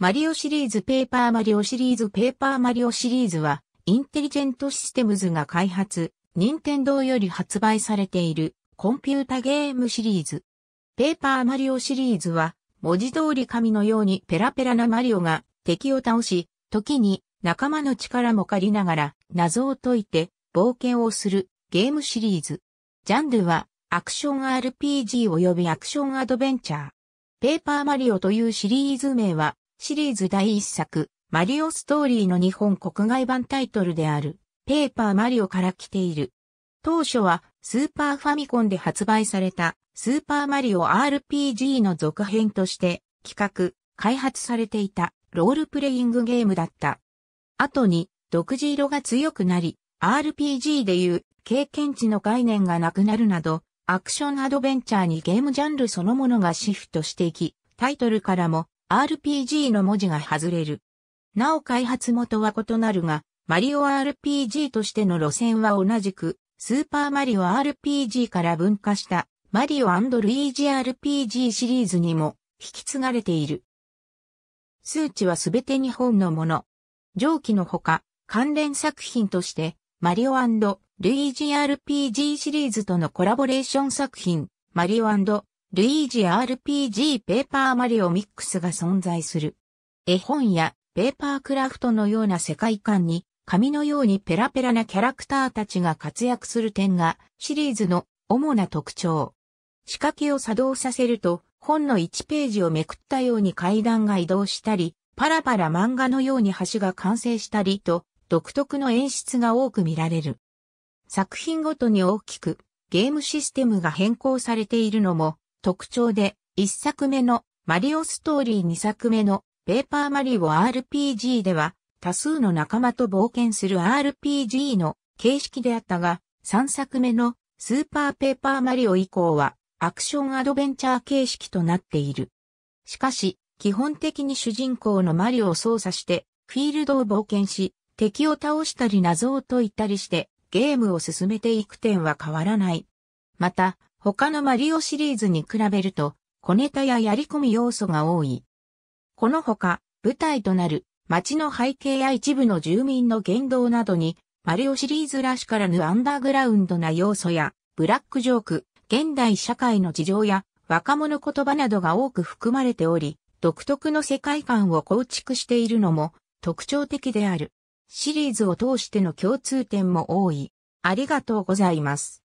マリオシリーズペーパーマリオシリーズペーパーマリオシリーズは、インテリジェントシステムズが開発、任天堂より発売されているコンピュータゲームシリーズ。ペーパーマリオシリーズは、文字通り紙のようにペラペラなマリオが敵を倒し、時に仲間の力も借りながら謎を解いて冒険をするゲームシリーズ。ジャンルはアクション RPG 及びアクションアドベンチャー。ペーパーマリオというシリーズ名はシリーズ第一作、マリオストーリーの日本国外版タイトルである、ペーパーマリオから来ている。当初は、スーパーファミコンで発売された、スーパーマリオ RPG の続編として、企画、開発されていた、ロールプレイングゲームだった。後に、独自色が強くなり、RPG でいう、経験値の概念がなくなるなど、アクションアドベンチャーにゲームジャンルそのものがシフトしていき、タイトルからも RPG の文字が外れる。なお開発元は異なるが、マリオ RPG としての路線は同じく、スーパーマリオ RPG から分化したマリオルイージ RPG シリーズにも引き継がれている。数値はすべて日本のもの。上記のほか、関連作品として、マリオルイージ RPG シリーズとのコラボレーション作品、マリオルイージ RPG ペーパーマリオミックスが存在する。絵本やペーパークラフトのような世界観に、紙のようにペラペラなキャラクターたちが活躍する点がシリーズの主な特徴。仕掛けを作動させると、本の1ページをめくったように階段が移動したり、パラパラ漫画のように橋が完成したりと、独特の演出が多く見られる。作品ごとに大きく、ゲームシステムが変更されているのも特徴で、1作目のマリオストーリー2作目のペーパーマリオ RPG では多数の仲間と冒険する RPG の形式であったが、3作目のスーパーペーパーマリオ以降はアクションアドベンチャー形式となっている。しかし、基本的に主人公のマリオを操作してフィールドを冒険し、敵を倒したり謎を解いたりしてゲームを進めていく点は変わらない。また、他のマリオシリーズに比べると、小ネタややり込み要素が多い。このほか、舞台となる街の背景や一部の住民の言動などに、マリオシリーズらしからぬアンダーグラウンドな要素や、ブラックジョーク、現代社会の事情や、若者言葉などが多く含まれており、独特の世界観を構築しているのも特徴的である。シリーズを通しての共通点も多い。ありがとうございます。